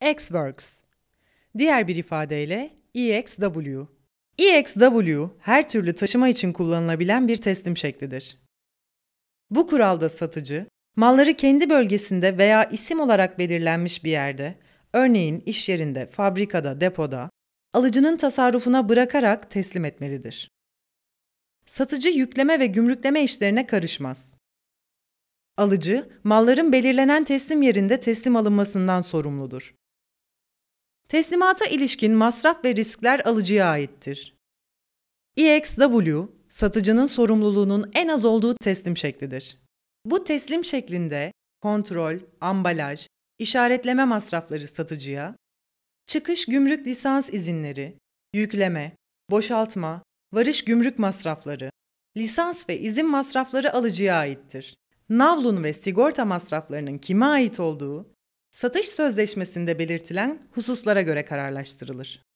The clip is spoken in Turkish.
Xworks. Diğer bir ifadeyle EXW. EXW her türlü taşıma için kullanılabilen bir teslim şeklidir. Bu kuralda satıcı, malları kendi bölgesinde veya isim olarak belirlenmiş bir yerde, örneğin iş yerinde, fabrikada, depoda, alıcının tasarrufuna bırakarak teslim etmelidir. Satıcı yükleme ve gümrükleme işlerine karışmaz. Alıcı, malların belirlenen teslim yerinde teslim alınmasından sorumludur. Teslimata ilişkin masraf ve riskler alıcıya aittir. EXW, satıcının sorumluluğunun en az olduğu teslim şeklidir. Bu teslim şeklinde kontrol, ambalaj, işaretleme masrafları satıcıya, çıkış gümrük lisans izinleri, yükleme, boşaltma, varış gümrük masrafları, lisans ve izin masrafları alıcıya aittir. Navlun ve sigorta masraflarının kime ait olduğu, Satış sözleşmesinde belirtilen hususlara göre kararlaştırılır.